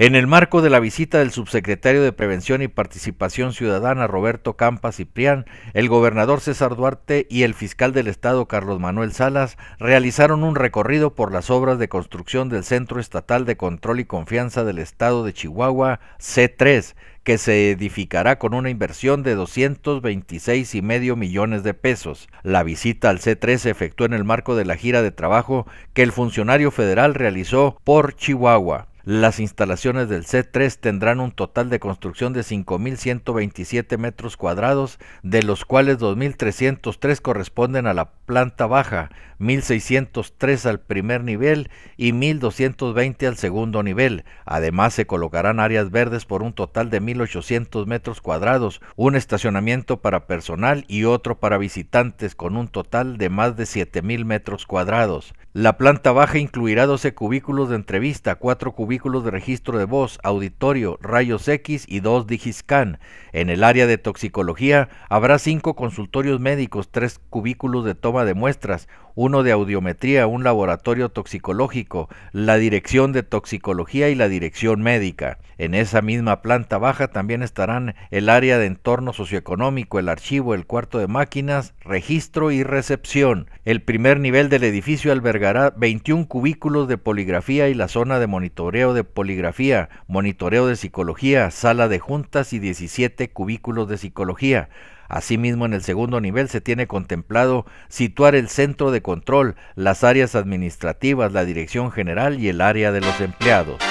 En el marco de la visita del subsecretario de Prevención y Participación Ciudadana Roberto Campa Ciprián, el gobernador César Duarte y el fiscal del Estado Carlos Manuel Salas realizaron un recorrido por las obras de construcción del Centro Estatal de Control y Confianza del Estado de Chihuahua, C3, que se edificará con una inversión de 226 y medio millones de pesos. La visita al C3 se efectuó en el marco de la gira de trabajo que el funcionario federal realizó por Chihuahua. Las instalaciones del C3 tendrán un total de construcción de 5.127 metros cuadrados, de los cuales 2.303 corresponden a la planta baja, 1603 al primer nivel y 1220 al segundo nivel. Además se colocarán áreas verdes por un total de 1800 metros cuadrados, un estacionamiento para personal y otro para visitantes con un total de más de 7000 metros cuadrados. La planta baja incluirá 12 cubículos de entrevista, 4 cubículos de registro de voz, auditorio, rayos X y 2 digiscan. En el área de toxicología habrá 5 consultorios médicos, 3 cubículos de toma de muestras, uno de audiometría, un laboratorio toxicológico, la dirección de toxicología y la dirección médica. En esa misma planta baja también estarán el área de entorno socioeconómico, el archivo, el cuarto de máquinas, registro y recepción. El primer nivel del edificio albergará 21 cubículos de poligrafía y la zona de monitoreo de poligrafía, monitoreo de psicología, sala de juntas y 17 cubículos de psicología. Asimismo, en el segundo nivel se tiene contemplado situar el centro de control, las áreas administrativas, la dirección general y el área de los empleados.